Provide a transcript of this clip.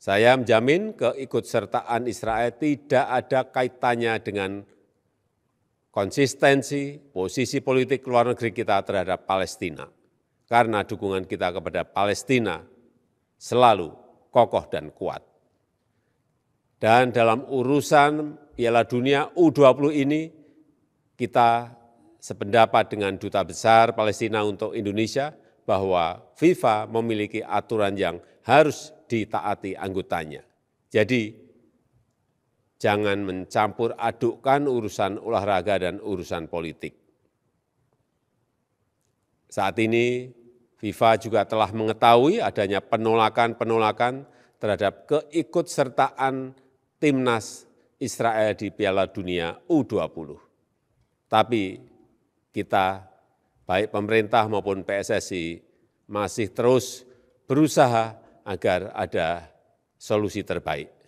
Saya menjamin keikutsertaan Israel tidak ada kaitannya dengan konsistensi posisi politik luar negeri kita terhadap Palestina. Karena dukungan kita kepada Palestina selalu kokoh dan kuat. Dan dalam urusan Piala Dunia U20 ini, kita sependapat dengan Duta Besar Palestina untuk Indonesia bahwa FIFA memiliki aturan yang harus ditaati anggotanya. Jadi jangan mencampur adukkan urusan olahraga dan urusan politik. Saat ini FIFA juga telah mengetahui adanya penolakan-penolakan terhadap keikutsertaan timnas Israel di Piala Dunia U20. Tapi kita, baik pemerintah maupun PSSI, masih terus berusaha agar ada solusi terbaik